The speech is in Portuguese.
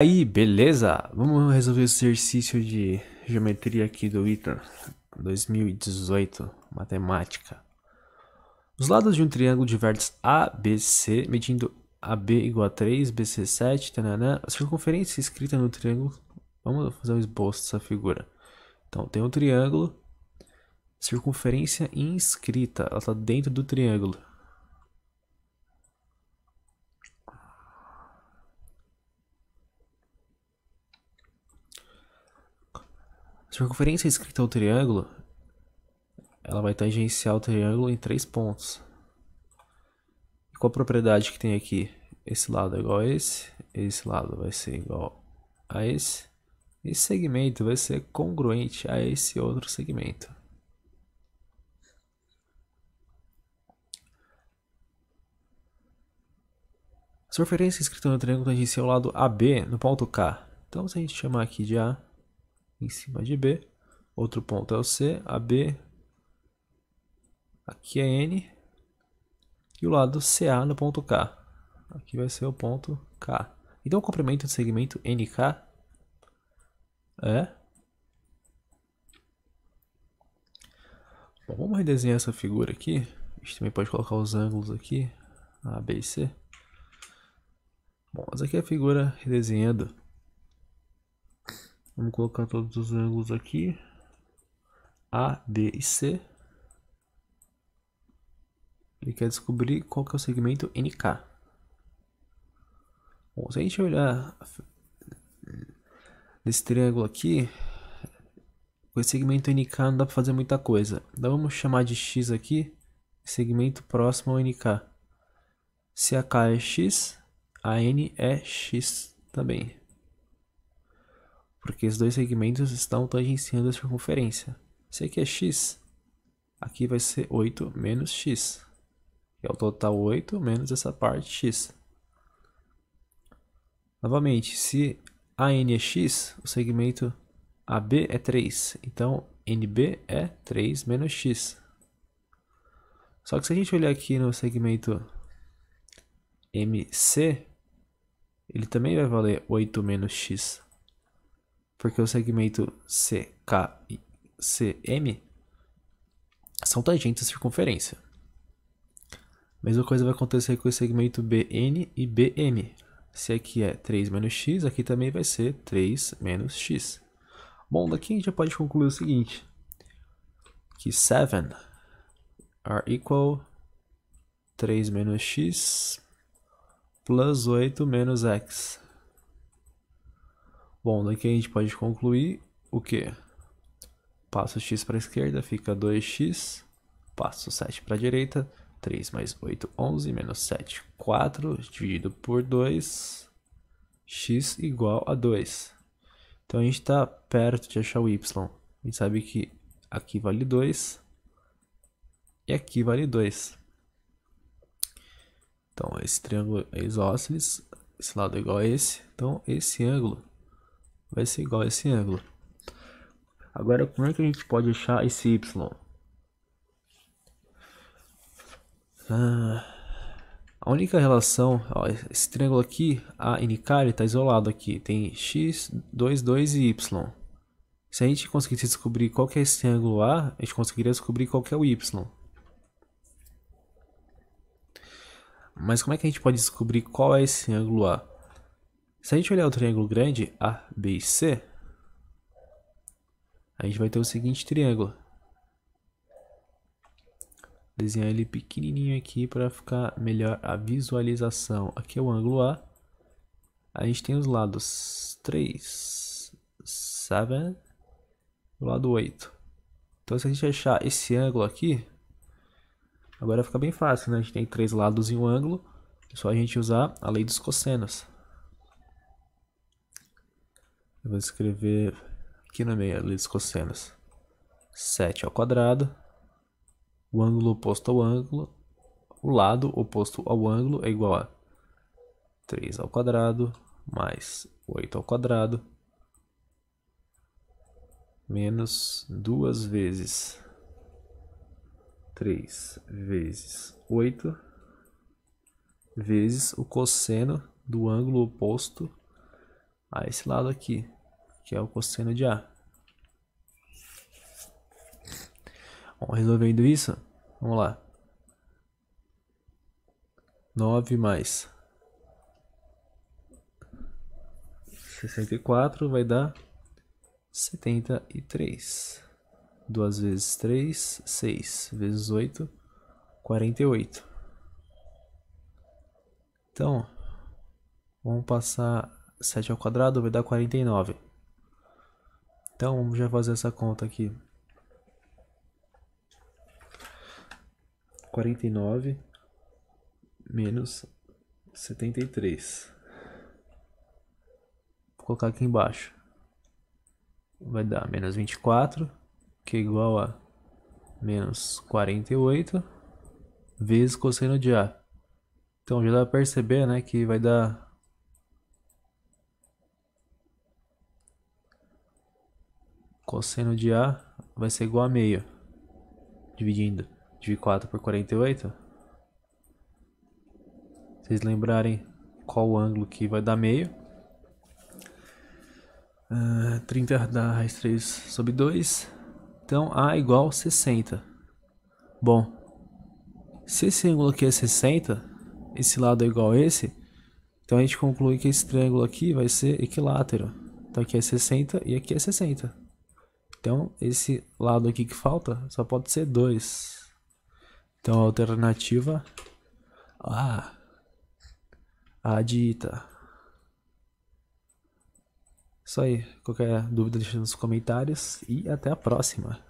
aí, beleza? Vamos resolver o exercício de geometria aqui do ITA 2018, matemática. Os lados de um triângulo de vértices ABC, medindo AB igual a 3, BC 7, tanana, a circunferência escrita no triângulo. Vamos fazer um esboço dessa figura. Então, tem um triângulo, circunferência inscrita, ela está dentro do triângulo. circunferência é escrita ao triângulo, ela vai tangenciar o triângulo em três pontos. E qual a propriedade que tem aqui? Esse lado é igual a esse, esse lado vai ser igual a esse. Esse segmento vai ser congruente a esse outro segmento. A circunferência é escrita no triângulo tangencia o lado AB no ponto K. Então, se a gente chamar aqui de A, em cima de B. Outro ponto é o C, AB, aqui é N, e o lado CA no ponto K. Aqui vai ser o ponto K. Então o comprimento do segmento NK é... Bom, vamos redesenhar essa figura aqui. A gente também pode colocar os ângulos aqui, A, B e C. Bom, mas aqui é a figura redesenhando Vamos colocar todos os ângulos aqui. A, D e C. Ele quer descobrir qual que é o segmento NK. Bom, se a gente olhar nesse triângulo aqui, com esse segmento NK não dá para fazer muita coisa. Então vamos chamar de X aqui, segmento próximo ao NK. Se AK é X, a N é X também porque os dois segmentos estão tangenciando a circunferência. Se aqui é x, aqui vai ser 8 menos x, que é o total 8 menos essa parte x. Novamente, se AN é x, o segmento AB é 3, então NB é 3 menos x. Só que se a gente olhar aqui no segmento MC, ele também vai valer 8 menos x porque o segmento CK e CM são tangentes de circunferência. mesma coisa vai acontecer com o segmento BN e BM. Se aqui é 3 menos x, aqui também vai ser 3 menos x. Bom, daqui a gente já pode concluir o seguinte, que 7 are equal 3 menos x plus 8 menos x. Bom, daqui a gente pode concluir o quê? Passo x para a esquerda, fica 2x. Passo 7 para a direita, 3 mais 8, 11, menos 7, 4, dividido por 2, x igual a 2. Então a gente está perto de achar o y. A gente sabe que aqui vale 2 e aqui vale 2. Então esse triângulo é isósceles, esse lado é igual a esse. Então esse ângulo vai ser igual a esse ângulo. Agora, como é que a gente pode achar esse y? Ah, a única relação, ó, esse triângulo aqui, a NK, está isolado aqui. Tem x, 2, 2 e y. Se a gente conseguisse descobrir qual que é esse triângulo A, a gente conseguiria descobrir qual que é o y. Mas como é que a gente pode descobrir qual é esse ângulo A? Se a gente olhar o triângulo grande A, B e C, a gente vai ter o seguinte triângulo. Desenhar ele pequenininho aqui para ficar melhor a visualização. Aqui é o ângulo A. A gente tem os lados 3, 7 e o lado 8. Então se a gente achar esse ângulo aqui, agora fica bem fácil, né? A gente tem três lados e um ângulo. É só a gente usar a lei dos cossenos. Eu vou escrever aqui no meio, ali, cossenos. 7 ao quadrado. O ângulo oposto ao ângulo. O lado oposto ao ângulo é igual a 3 ao quadrado mais 8 ao quadrado menos 2 vezes 3 vezes 8 vezes o cosseno do ângulo oposto a esse lado aqui, que é o cosseno de A. Bom, resolvendo isso, vamos lá. 9 mais 64 vai dar 73. 2 vezes 3, 6. Vezes 8, 48. Então, vamos passar 7 ao quadrado, vai dar 49. Então vamos já fazer essa conta aqui. 49 menos 73. Vou colocar aqui embaixo. Vai dar menos 24, que é igual a menos 48, vezes cosseno de A. Então já dá para perceber né, que vai dar cosseno de A vai ser igual a meio. Dividindo de 4 por 48. Vocês lembrarem qual o ângulo que vai dar meio. Uh, ah, 30 dá raiz 3 sobre 2. Então A igual a 60. Bom, se esse ângulo aqui é 60, esse lado é igual a esse, então a gente conclui que esse triângulo aqui vai ser equilátero. Então aqui é 60 e aqui é 60. Então, esse lado aqui que falta só pode ser 2. Então, a alternativa... Ah, a A dita. Isso aí. Qualquer dúvida, deixa nos comentários. E até a próxima.